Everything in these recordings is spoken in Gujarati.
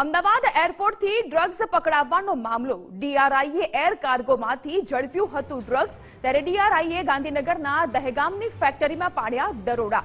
અમદાવાદ એરપોર્ટથી ડ્રગ્સ પકડાવવાનો મામલો ડીઆરઆઈએ એર કાર્ગોમાંથી ઝડપ્યું હતું ડ્રગ્સ ત્યારે ડીઆરઆઈએ ગાંધીનગરના દહેગામની ફેક્ટરીમાં પાડ્યા દરોડા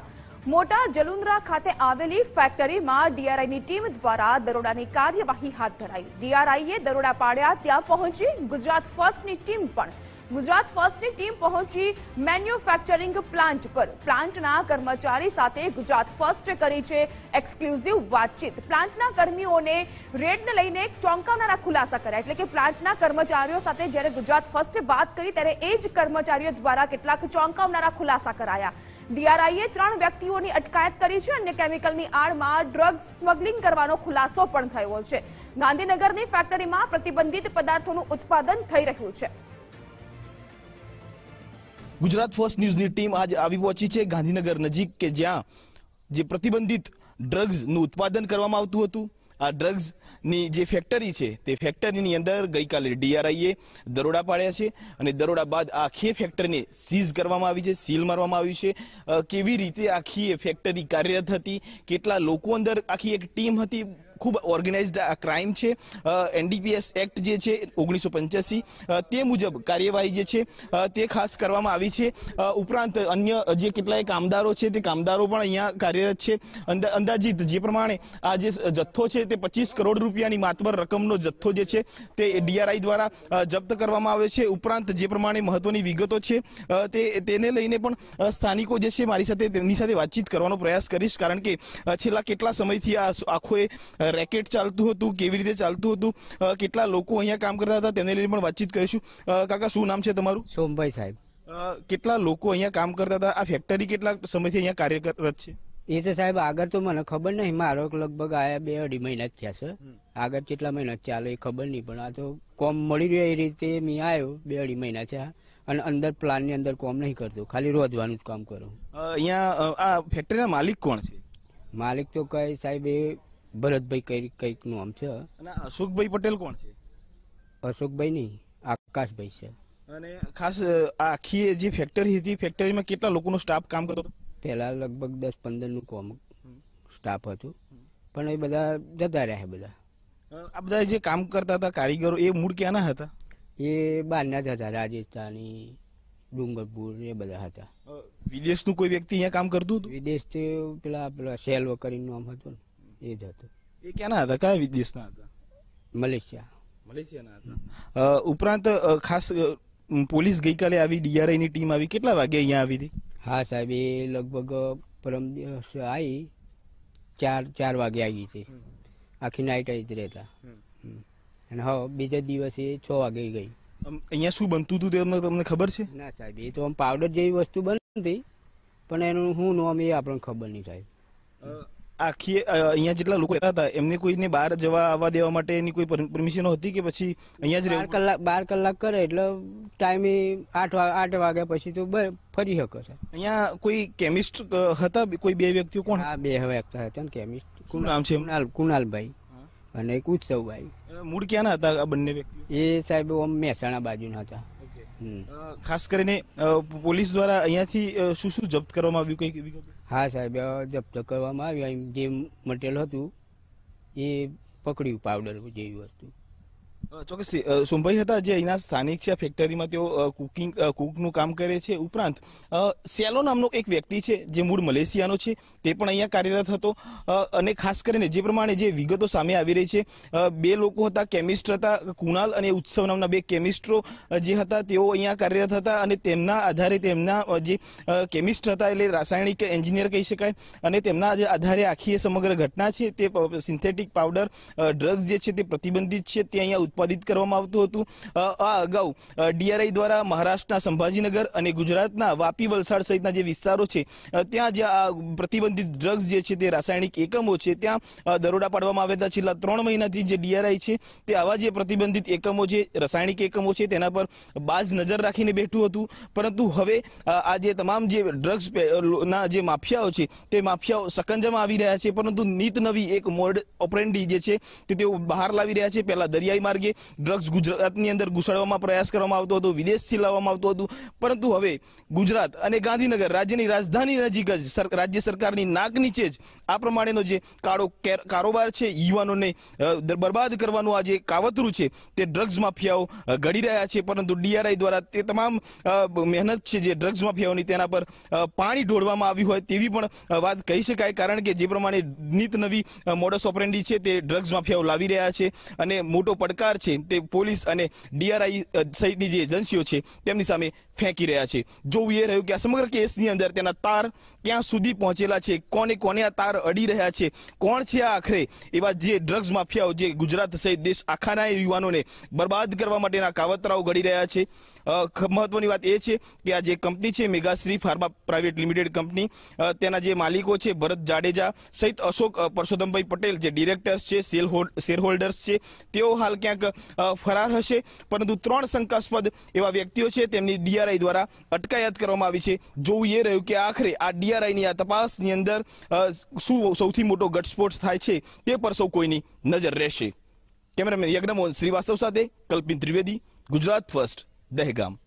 મોટા જલુંદ્રા ખાતે આવેલી ફેક્ટરીમાં ડીઆરઆઈની ટીમ દ્વારા દરોડાની કાર્યવાહી હાથ ધરાઈ ડીઆરઆઈએ દરોડા પાડ્યા ત્યાં પહોંચી ગુજરાત ફર્સ્ટની ટીમ પણ ગુજરાત ફર્સ્ટની ટીમ પહોંચી મેન્યુફેક્ચરિંગ પ્લાન્ટ પર પ્લાન્ટના કર્મચારી સાથે ગુજરાત ફર્સ્ટ કરી છે એક્સક્લુઝિવ વાતચીત પ્લાન્ટના કર્મીઓને રેડને લઈને એક ચોંકાવનારા ખુલાસા કર્યા એટલે કે પ્લાન્ટના કર્મચારીઓ સાથે જ્યારે ગુજરાત ફર્સ્ટે વાત કરી ત્યારે એ જ કર્મચારીઓ દ્વારા કેટલાક ચોંકાવનારા ખુલાસા કરાયા ડીઆરઆઈએ ત્રણ વ્યક્તિઓની અટકાયત કરી છે અને કેમિકલની આડમાં ડ્રગ સ્મગલિંગ કરવાનો ખુલાસો પણ થયો છે ગાંધીનગરની ફેક્ટરીમાં પ્રતિબંધિત પદાર્થોનું ઉત્પાદન થઈ રહ્યું છે ગુજરાત ફર્સ્ટ ન્યૂઝની ટીમ આજ આવી પહોંચી છે ગાંધીનગર નજીક કે જ્યાં જે પ્રતિબંધિત ડ્રગ્સનું ઉત્પાદન કરવામાં આવતું હતું આ ડ્રગ્સની જે ફેક્ટરી છે તે ફેક્ટરીની અંદર ગઈકાલે ડીઆરઆઈએ દરોડા પાડ્યા છે અને દરોડા બાદ આ આખી ફેક્ટરીને સીઝ કરવામાં આવી છે સીલ મારવામાં આવ્યું છે કેવી રીતે આખી ફેક્ટરી કાર્યરત હતી કેટલા લોકો અંદર આખી એક ટીમ હતી ખૂબ ઓર્ગેનાઇઝડ આ ક્રાઇમ છે એનડીપીએસ એક્ટ જે છે ઓગણીસો પંચ્યાસી તે મુજબ કાર્યવાહી જે છે તે ખાસ કરવામાં આવી છે ઉપરાંત અન્ય જે કેટલાય કામદારો છે તે કામદારો પણ અહીંયા કાર્યરત છે અંદાજિત જે પ્રમાણે આ જે જથ્થો છે તે પચીસ કરોડ રૂપિયાની માતબર રકમનો જથ્થો જે છે તે ડીઆરઆઈ દ્વારા જપ્ત કરવામાં આવ્યો છે ઉપરાંત જે પ્રમાણે મહત્વની વિગતો છે તે તેને લઈને પણ સ્થાનિકો જે છે મારી સાથે તેમની સાથે વાતચીત કરવાનો પ્રયાસ કરીશ કારણ કે છેલ્લા કેટલા સમયથી આ આખો રેકેટ ચાલતું હતું કેવી રીતે ચાલતું હતું કેટલા લોકો અહીંયા કામ કરતા હતા તેને લઈને પણ વાતચીત કરીશું કાકા શું નામ છે તમારું સોમભાઈ સાહેબ કેટલા લોકો અહીંયા કામ કરતા હતા આ ફેક્ટરી કેટલા સમયથી અહીંયા કાર્યરત છે એ તો સાહેબ આગળ તો મને ખબર નહીં મારો લગભગ આયા બે અઢી મહિના જ થયા છે આગળ કેટલા મહિના ચાલે એ ખબર નહીં પણ આ તો કોમ મળી રહ્યો એ રીતે મેં આવ્યો બે અઢી મહિના છે અને અંદર પ્લાનની અંદર કોમ નહીં કરતો ખાલી રોજવાનું જ કામ કરું અહીંયા આ ફેક્ટરીના માલિક કોણ છે માલિક તો કઈ સાહેબ એ ભરતભાઈ કઈ નું આમ છે અશોકભાઈ પટેલ કોણ છે અશોકભાઈ નહી આકાશભાઈ છે અને ખાસ આખી જે ફેક્ટરી હતી ફેક્ટરીમાં કેટલા લોકોનો સ્ટાફ કામ કરતો પેલા લગભગ દસ પંદર નું કોમ સ્ટાફ હતું પણ એ બધા જતા રહ્યા બધા આ બધા જે કામ કરતા હતા કારીગરો એ મૂળ ક્યાંના હતા એ બહારના જ હતા રાજસ્થાની ડુંગરપુર એ બધા હતા વિદેશનું કોઈ વ્યક્તિ અહીંયા કામ કરતું હતું વિદેશથી પેલા પેલા સેલ્વ કરીને આમ હતું ને એ જ હતું એ ક્યાંના હતા કયા વિદેશના હતા મલેશિયા મલેશિયાના હતા ઉપરાંત ખાસ પોલીસ ગઈકાલે આવી ડીઆરઆઈ ની ટીમ આવી કેટલા વાગે અહીંયા આવી હતી હા સાહેબ એ લગભગ પરમ દિવસ આવી ચાર ચાર વાગે આવી હતી આખી નાઇટ આવી જ રહેતા અને હા બીજા દિવસે છ વાગે ગઈ અહીંયા શું બનતું હતું તે તમને ખબર છે ના સાહેબ એ તો આમ પાવડર જેવી વસ્તુ બનતી પણ એનું શું નોમ એ આપણને ખબર નહીં સાહેબ આખી અહીંયા જેટલા લોકો રહેતા હતા એમને કોઈને બહાર જવા આવવા દેવા માટે એની કોઈ પરમિશન હતી કે પછી અહીંયા જ રહેવું કલાક બાર કલાક કરે એટલે ટાઈમે આઠ આઠ વાગ્યા પછી તો ફરી શકો છે અહીંયા કોઈ કેમિસ્ટ હતા કોઈ બે વ્યક્તિઓ કોણ હા બે વ્યક્તિ હતા ને કેમિસ્ટ શું નામ છે કુણાલ કુણાલભાઈ અને એક ઉત્સવભાઈ મૂળ ક્યાંના હતા આ બંને વ્યક્તિ એ સાહેબ મહેસાણા બાજુના હતા ખાસ કરીને પોલીસ દ્વારા અહીંયાથી શું શું જપ્ત કરવામાં આવ્યું કઈ હા સાહેબ જપ્ત કરવામાં આવ્યા જે મટેરિયલ હતું એ પકડ્યું પાવડર જેવી વસ્તુ ચોક્કસથી સોમભાઈ હતા જે અહીંના સ્થાનિક છે ફેક્ટરીમાં તેઓ કુકિંગ કુકનું કામ કરે છે ઉપરાંત સેલો નામનો એક વ્યક્તિ છે જે મૂળ મલેશિયાનો છે તે પણ અહીંયા કાર્યરત હતો અને ખાસ કરીને જે પ્રમાણે જે વિગતો સામે આવી રહી છે બે લોકો હતા કેમિસ્ટ હતા કુણાલ અને ઉત્સવ નામના બે કેમિસ્ટ્રો જે હતા તેઓ અહીંયા કાર્યરત હતા અને તેમના આધારે તેમના જે કેમિસ્ટ હતા એટલે રાસાયણિક એન્જિનિયર કહી શકાય અને તેમના જે આધારે આખી સમગ્ર ઘટના છે તે સિન્થેટિક પાવડર ડ્રગ્સ જે છે તે પ્રતિબંધિત છે તે અહીંયા ઉત્પાદન સંપાદિત કરવામાં આવતું હતું આ અગાઉ ડીઆરઆઈ દ્વારા મહારાષ્ટ્રના સંભાજીનગર અને ગુજરાતના વાપી વલસાડ સહિતના જે વિસ્તારો છે ત્યાં જે આ પ્રતિબંધિત ડ્રગ્સ જે છે તે રાસાયણિક એકમો છે ત્યાં દરોડા પાડવામાં આવ્યા હતા છેલ્લા ત્રણ મહિનાથી જે ડીઆરઆઈ છે તે આવા જે પ્રતિબંધિત એકમો જે રાસાયણિક એકમો છે તેના પર બાજ નજર રાખીને બેઠું હતું પરંતુ હવે આ જે તમામ જે ડ્રગ્સ ના જે માફિયાઓ છે તે માફિયાઓ સકંજામાં આવી રહ્યા છે પરંતુ નીત નવી એક મોડ ઓપરેન્ડી જે છે તે તેઓ બહાર લાવી રહ્યા છે પહેલા દરિયાઈ માર્ગે ડ્રગ્સ ગુજરાતની અંદર ઘૂસાડવામાં પ્રયાસ કરવામાં આવતો હતો વિદેશથી લાવવામાં આવતું હતું પરંતુ હવે ગુજરાત અને ગાંધીનગર રાજ્યની રાજધાની નજીક જ રાજ્ય સરકારની નાક નીચે જ આ પ્રમાણેનો જે કાળો કારોબાર છે યુવાનોને બરબાદ કરવાનું આ જે કાવતરું છે તે ડ્રગ્સ માફિયાઓ ઘડી રહ્યા છે પરંતુ ડીઆરઆઈ દ્વારા તે તમામ મહેનત છે જે ડ્રગ્સ માફિયાઓની તેના પર પાણી ઢોળવામાં આવ્યું હોય તેવી પણ વાત કહી શકાય કારણ કે જે પ્રમાણે નીત નવી મોડસ ઓપરેન્ડી છે તે ડ્રગ્સ માફિયાઓ લાવી રહ્યા છે અને મોટો પડકાર પડકાર છે તે પોલીસ અને ડીઆરઆઈ સહિતની જે એજન્સીઓ છે તેમની સામે ફેંકી રહ્યા છે જોવું એ રહ્યું કે આ સમગ્ર કેસની અંદર તેના તાર ક્યાં સુધી પહોંચેલા છે કોને કોને આ તાર અડી રહ્યા છે કોણ છે આ આખરે એવા જે ડ્રગ્સ માફિયાઓ જે ગુજરાત સહિત દેશ આખાના યુવાનોને બરબાદ કરવા માટેના કાવતરાઓ ઘડી રહ્યા છે મહત્વની વાત એ છે કે આ જે કંપની છે Megashree pharma private limited company તેના જે માલિકો છે ભરત જાડેજા સહિત અશોક પરસોત્તમભાઈ પટેલ જે ડિરેક્ટર્સ છે શેર હોલ્ડર્સ છે તેઓ હાલ ક્યાંક ક્યાંક ફરાર હશે પરંતુ ત્રણ શંકાસ્પદ એવા વ્યક્તિઓ છે તેમની ડીઆરઆઈ દ્વારા અટકાયત કરવામાં આવી છે જોવું એ રહ્યું કે આખરે આ ડીઆરઆઈની આ તપાસની અંદર શું સૌથી મોટો ઘટસ્ફોટ થાય છે તે પર સૌ કોઈની નજર રહેશે કેમેરામેન યજ્ઞમોહન શ્રીવાસ્તવ સાથે કલ્પિન ત્રિવેદી ગુજરાત ફર્સ્ટ દહેગામ